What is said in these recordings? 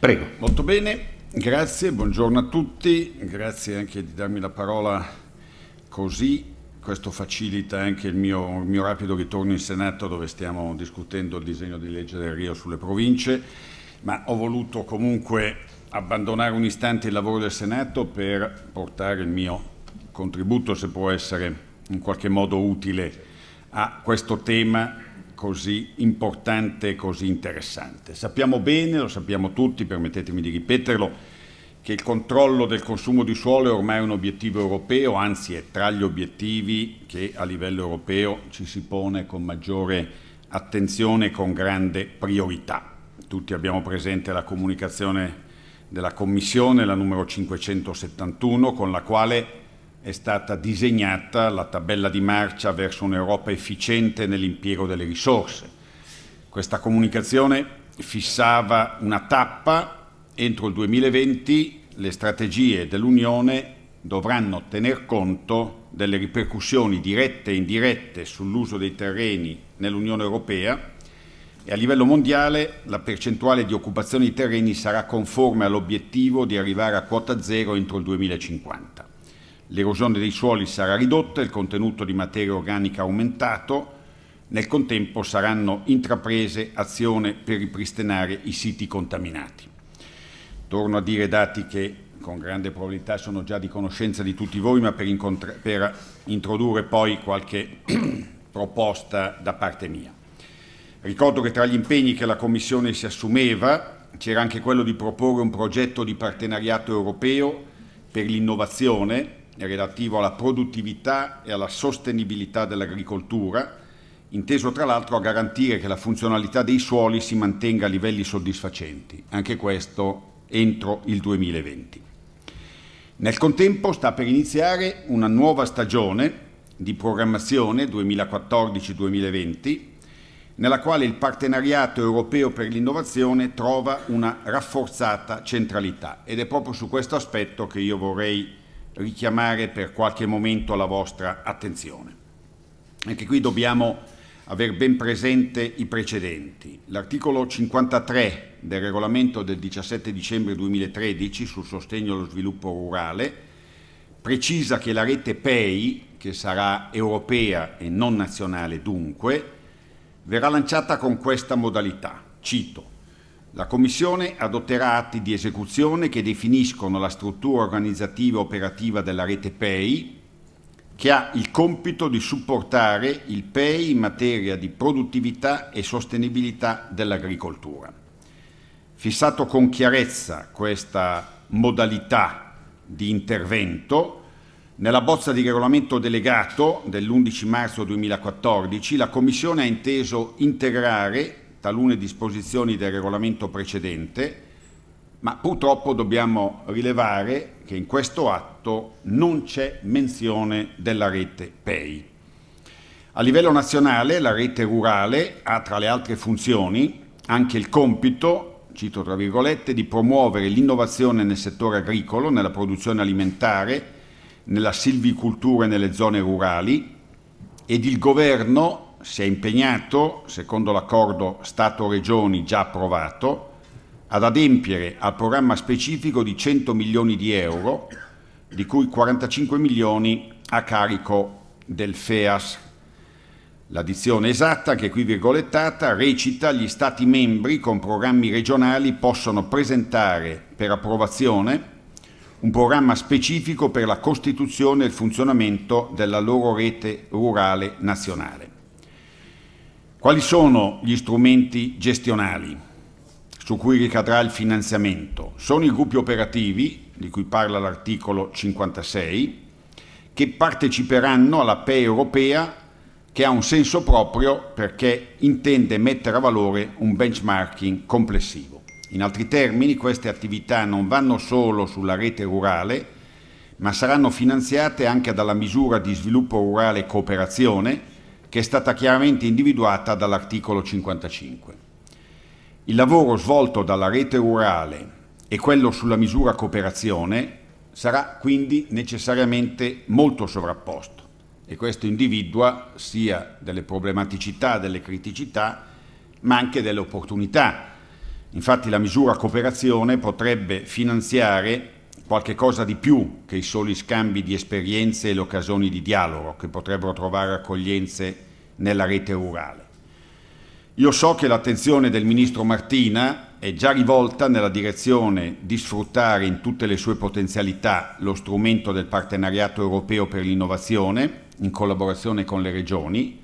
Prego. Molto bene, grazie, buongiorno a tutti, grazie anche di darmi la parola così, questo facilita anche il mio, il mio rapido ritorno in Senato dove stiamo discutendo il disegno di legge del Rio sulle province, ma ho voluto comunque abbandonare un istante il lavoro del Senato per portare il mio contributo, se può essere in qualche modo utile, a questo tema così importante e così interessante. Sappiamo bene, lo sappiamo tutti, permettetemi di ripeterlo, che il controllo del consumo di suolo è ormai un obiettivo europeo, anzi è tra gli obiettivi che a livello europeo ci si pone con maggiore attenzione e con grande priorità. Tutti abbiamo presente la comunicazione della Commissione, la numero 571, con la quale è stata disegnata la tabella di marcia verso un'Europa efficiente nell'impiego delle risorse. Questa comunicazione fissava una tappa, entro il 2020 le strategie dell'Unione dovranno tener conto delle ripercussioni dirette e indirette sull'uso dei terreni nell'Unione Europea e a livello mondiale la percentuale di occupazione di terreni sarà conforme all'obiettivo di arrivare a quota zero entro il 2050 l'erosione dei suoli sarà ridotta, il contenuto di materia organica aumentato, nel contempo saranno intraprese azioni per ripristinare i siti contaminati. Torno a dire dati che con grande probabilità sono già di conoscenza di tutti voi, ma per, per introdurre poi qualche proposta da parte mia. Ricordo che tra gli impegni che la Commissione si assumeva c'era anche quello di proporre un progetto di partenariato europeo per l'innovazione relativo alla produttività e alla sostenibilità dell'agricoltura, inteso tra l'altro a garantire che la funzionalità dei suoli si mantenga a livelli soddisfacenti, anche questo entro il 2020. Nel contempo sta per iniziare una nuova stagione di programmazione 2014-2020, nella quale il partenariato europeo per l'innovazione trova una rafforzata centralità ed è proprio su questo aspetto che io vorrei richiamare per qualche momento la vostra attenzione. Anche qui dobbiamo aver ben presente i precedenti. L'articolo 53 del regolamento del 17 dicembre 2013 sul sostegno allo sviluppo rurale precisa che la rete PEI, che sarà europea e non nazionale dunque, verrà lanciata con questa modalità. Cito la Commissione adotterà atti di esecuzione che definiscono la struttura organizzativa e operativa della rete PEI, che ha il compito di supportare il PEI in materia di produttività e sostenibilità dell'agricoltura. Fissato con chiarezza questa modalità di intervento, nella bozza di regolamento delegato dell'11 marzo 2014 la Commissione ha inteso integrare talune disposizioni del regolamento precedente, ma purtroppo dobbiamo rilevare che in questo atto non c'è menzione della rete PEI. A livello nazionale la rete rurale ha tra le altre funzioni anche il compito, cito tra virgolette, di promuovere l'innovazione nel settore agricolo, nella produzione alimentare, nella silvicoltura e nelle zone rurali ed il governo si è impegnato, secondo l'accordo Stato-Regioni già approvato, ad adempiere al programma specifico di 100 milioni di euro, di cui 45 milioni a carico del FEAS. L'addizione esatta, che qui virgolettata, recita gli Stati membri con programmi regionali possono presentare per approvazione un programma specifico per la costituzione e il funzionamento della loro rete rurale nazionale. Quali sono gli strumenti gestionali su cui ricadrà il finanziamento? Sono i gruppi operativi, di cui parla l'articolo 56, che parteciperanno alla PE europea che ha un senso proprio perché intende mettere a valore un benchmarking complessivo. In altri termini, queste attività non vanno solo sulla rete rurale, ma saranno finanziate anche dalla misura di sviluppo rurale e cooperazione, che è stata chiaramente individuata dall'articolo 55. Il lavoro svolto dalla rete rurale e quello sulla misura cooperazione sarà quindi necessariamente molto sovrapposto e questo individua sia delle problematicità, delle criticità, ma anche delle opportunità. Infatti la misura cooperazione potrebbe finanziare qualche cosa di più che i soli scambi di esperienze e le occasioni di dialogo che potrebbero trovare accoglienze nella rete rurale. Io so che l'attenzione del ministro Martina è già rivolta nella direzione di sfruttare in tutte le sue potenzialità lo strumento del partenariato europeo per l'innovazione in collaborazione con le regioni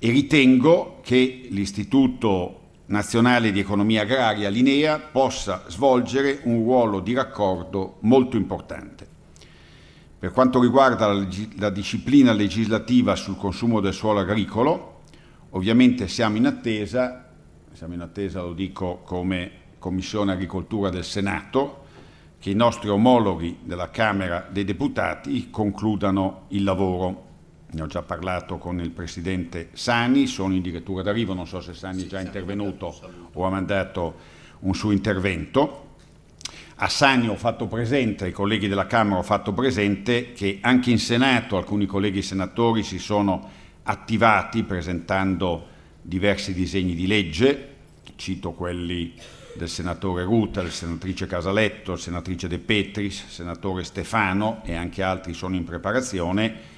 e ritengo che l'Istituto nazionale di economia agraria Linea possa svolgere un ruolo di raccordo molto importante. Per quanto riguarda la, la, disciplina legislativa sul consumo del suolo agricolo, ovviamente siamo in attesa, siamo in attesa lo dico come Commissione Agricoltura del Senato, che i nostri omologhi della Camera dei Deputati concludano il lavoro ne ho già parlato con il presidente Sani, sono in direttura d'arrivo, non so se Sani sì, è già intervenuto o ha mandato un suo intervento. A Sani ho fatto presente, ai colleghi della Camera ho fatto presente che anche in Senato alcuni colleghi senatori si sono attivati presentando diversi disegni di legge, cito quelli del senatore Ruta, del senatrice Casaletto, del senatrice De Petris, senatore Stefano e anche altri sono in preparazione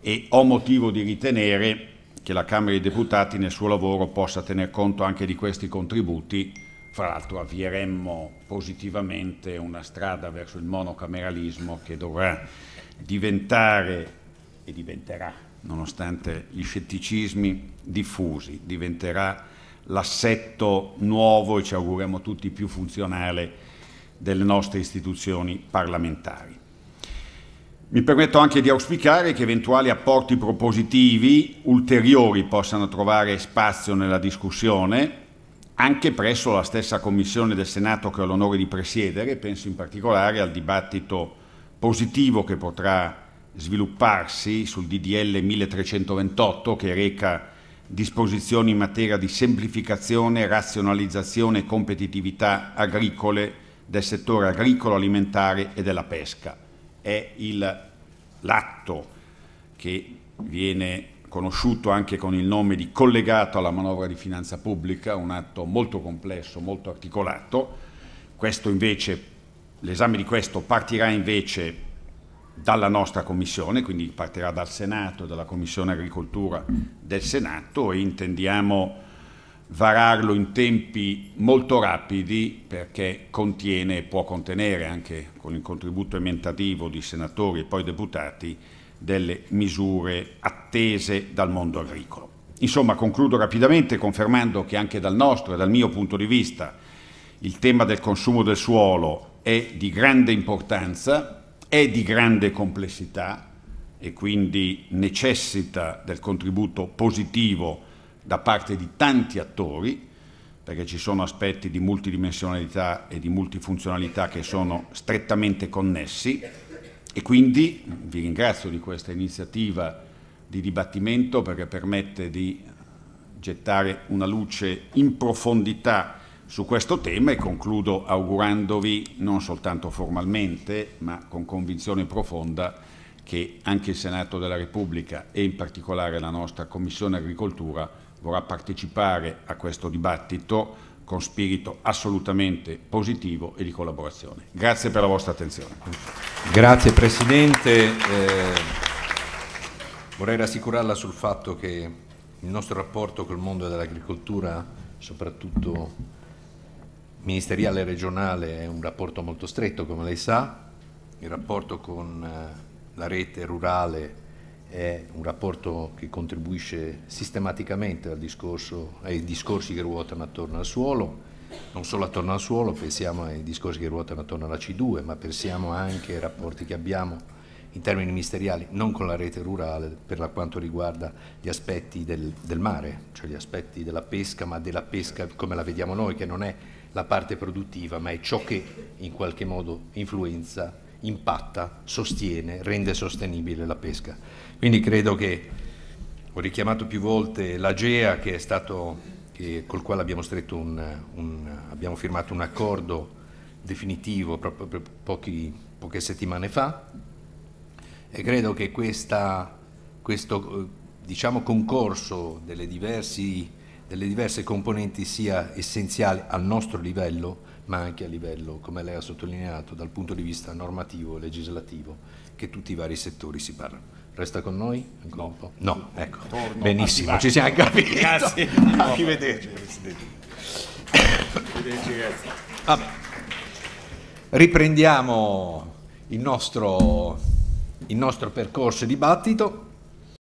e ho motivo di ritenere che la Camera dei Deputati nel suo lavoro possa tener conto anche di questi contributi. Fra l'altro avvieremmo positivamente una strada verso il monocameralismo che dovrà diventare e diventerà, nonostante gli scetticismi diffusi, diventerà l'assetto nuovo e ci auguriamo tutti più funzionale delle nostre istituzioni parlamentari. Mi permetto anche di auspicare che eventuali apporti propositivi ulteriori possano trovare spazio nella discussione anche presso la stessa Commissione del Senato che ho l'onore di presiedere, penso in particolare al dibattito positivo che potrà svilupparsi sul DDL 1328 che reca disposizioni in materia di semplificazione, razionalizzazione e competitività agricole del settore agricolo alimentare e della pesca è il, l'atto che viene conosciuto anche con il nome di collegato alla manovra di finanza pubblica, un atto molto complesso, molto articolato. Invece, l'esame di questo partirà invece dalla nostra commissione, quindi partirà dal Senato, dalla Commissione Agricoltura del Senato e intendiamo vararlo in tempi molto rapidi perché contiene e può contenere anche con il contributo emendativo di senatori e poi deputati delle misure attese dal mondo agricolo. Insomma, concludo rapidamente confermando che anche dal nostro e dal mio punto di vista il tema del consumo del suolo è di grande importanza, è di grande complessità e quindi necessita del contributo positivo da parte di tanti attori, perché ci sono aspetti di multidimensionalità e di multifunzionalità che sono strettamente connessi e quindi vi ringrazio di questa iniziativa di dibattimento perché permette di gettare una luce in profondità su questo tema e concludo augurandovi non soltanto formalmente ma con convinzione profonda che anche il Senato della Repubblica e in particolare la nostra Commissione Agricoltura vorrà partecipare a questo dibattito con spirito assolutamente positivo e di collaborazione. Grazie per la vostra attenzione. Grazie Presidente. Eh, vorrei rassicurarla sul fatto che il nostro rapporto col mondo dell'agricoltura, soprattutto ministeriale e regionale, è un rapporto molto stretto, come lei sa. Il rapporto con eh, la rete rurale è un rapporto che contribuisce sistematicamente discorso, ai discorsi che ruotano attorno al suolo, non solo attorno al suolo, pensiamo ai discorsi che ruotano attorno alla C2, ma pensiamo anche ai rapporti che abbiamo in termini ministeriali, non con la rete rurale per quanto riguarda gli aspetti del, del mare, cioè gli aspetti della pesca, ma della pesca come la vediamo noi, che non è la parte produttiva, ma è ciò che in qualche modo influenza impatta, sostiene, rende sostenibile la pesca. Quindi credo che, ho richiamato più volte l'AGEA che è stato che, col quale abbiamo, un, un, abbiamo, firmato un accordo definitivo proprio pochi, poche settimane fa e credo che questa, questo diciamo, concorso delle, diversi, delle diverse componenti sia essenziale al nostro livello ma anche a livello, come lei ha sottolineato, dal punto di vista normativo e legislativo, che tutti i vari settori si parlano. Resta con noi? Ancora un No, ecco. Torno Benissimo, ci siamo capiti. Grazie. Arrivederci, Presidente. Arrivederci, grazie. Vabbè. Riprendiamo il nostro, il nostro percorso e dibattito.